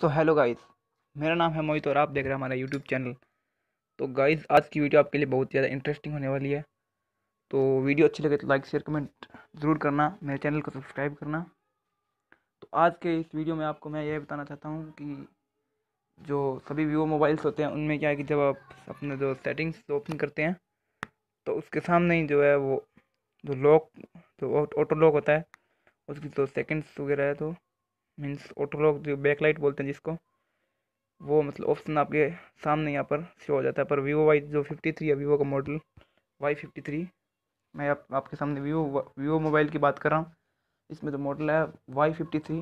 so hello guys मेरा नाम है मोहित और आप देख रहे हैं हमारा यूट्यूब चैनल तो गाइस आज की वीडियो आपके लिए बहुत ज़्यादा इंटरेस्टिंग होने वाली है तो वीडियो अच्छी लगे तो लाइक शेयर कमेंट ज़रूर करना मेरे चैनल को सब्सक्राइब करना तो आज के इस वीडियो में आपको मैं ये बताना चाहता हूँ कि जो सभी वीवो मोबाइल्स होते हैं उनमें क्या है कि जब आप अपने जो सेटिंग्स ओपन करते हैं तो उसके सामने ही जो है वो जो लॉक जो ऑटो लॉक होता है उसकी जो सेकेंड्स वगैरह है तो मीन्स ऑटोलॉक जो बैकलाइट बोलते हैं जिसको वो मतलब ऑप्शन आपके सामने यहाँ पर शो हो जाता है पर वीवो वाई जो फिफ्टी थ्री है वीवो का मॉडल वाई फिफ्टी थ्री मैं आप, आपके सामने वीवो वीवो मोबाइल की बात कर रहा हूँ इसमें जो तो मॉडल है वाई फिफ्टी थ्री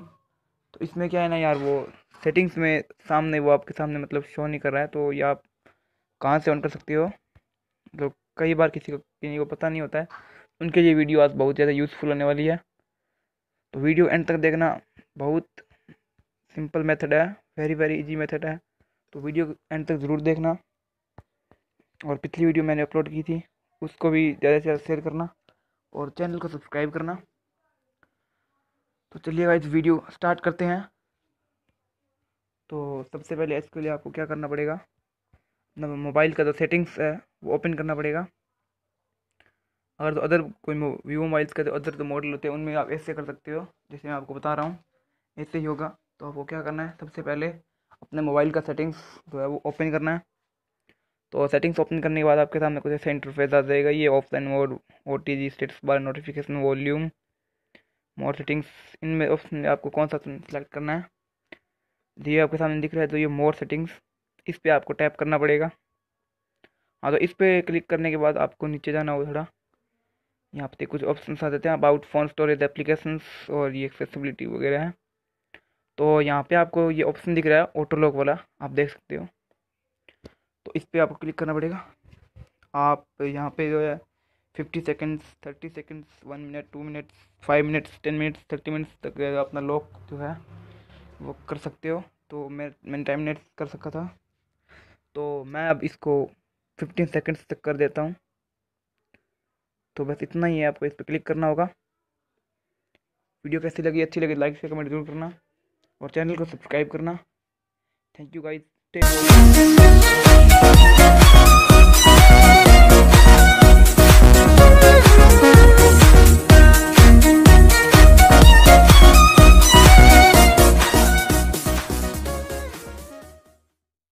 तो इसमें क्या है ना यार वो सेटिंग्स में सामने वो आपके सामने मतलब शो नहीं कर रहा है तो ये आप कहाँ से ऑन कर सकते हो मतलब कई बार किसी को किसी को पता नहीं होता है उनके लिए वीडियो आज बहुत ज़्यादा यूज़फुल होने वाली है तो वीडियो एंड तक देखना बहुत सिंपल मेथड है वेरी वेरी इजी मेथड है तो वीडियो एंड तक ज़रूर देखना और पिछली वीडियो मैंने अपलोड की थी उसको भी ज़्यादा से ज़्यादा शेयर करना और चैनल को सब्सक्राइब करना तो चलिए इस वीडियो स्टार्ट करते हैं तो सबसे पहले इसके लिए आपको क्या करना पड़ेगा अपना मोबाइल का जो सेटिंग्स है वो ओपन करना पड़ेगा अगर तो अदर कोई वीवो मोबाइल्स का जो अदर जो मॉडल होते हैं उनमें आप ऐसे कर सकते हो जैसे मैं आपको बता रहा हूँ ऐसे ही होगा तो आपको क्या करना है सबसे पहले अपने मोबाइल का सेटिंग्स जो है वो ओपन करना है तो सेटिंग्स ओपन करने के बाद आपके सामने कुछ ऐसे इंटरफेस आ जाएगा ये option mode O T G status bar notification volume more settings इनमें ऑप्शन में आपको कौन सा सेलेक्ट करना है ये आपके सामने दिख रहा है तो ये मोर सेटिंग्स इस पर आपको टैप करना पड़ेगा हाँ तो इस पर क्लिक करने के बाद आपको नीचे जाना होगा थोड़ा यहाँ पे कुछ ऑप्शन आ जाते हैं अबाउट फोन स्टोरेज एप्लीकेशंस और ये एक्सेसिबिलिटी वगैरह है तो यहाँ पे आपको ये ऑप्शन दिख रहा है ऑटो लॉक वाला आप देख सकते हो तो इस पर आपको क्लिक करना पड़ेगा आप यहाँ पे जो है fifty seconds thirty seconds one minute two minutes five minutes ten minutes thirty minutes तक अपना लॉक जो है वो कर सकते हो तो मैं मैंने टाइम मिनट्स कर सका था तो मैं अब इसको फिफ्टीन सेकेंड्स तक कर देता हूँ तो बस इतना ही है आपको इस पर क्लिक करना होगा वीडियो कैसी लगी अच्छी लगी लाइक से कमेंट जरूर करना और चैनल को सब्सक्राइब करना थैंक यू गाइस